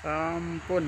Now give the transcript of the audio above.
sampun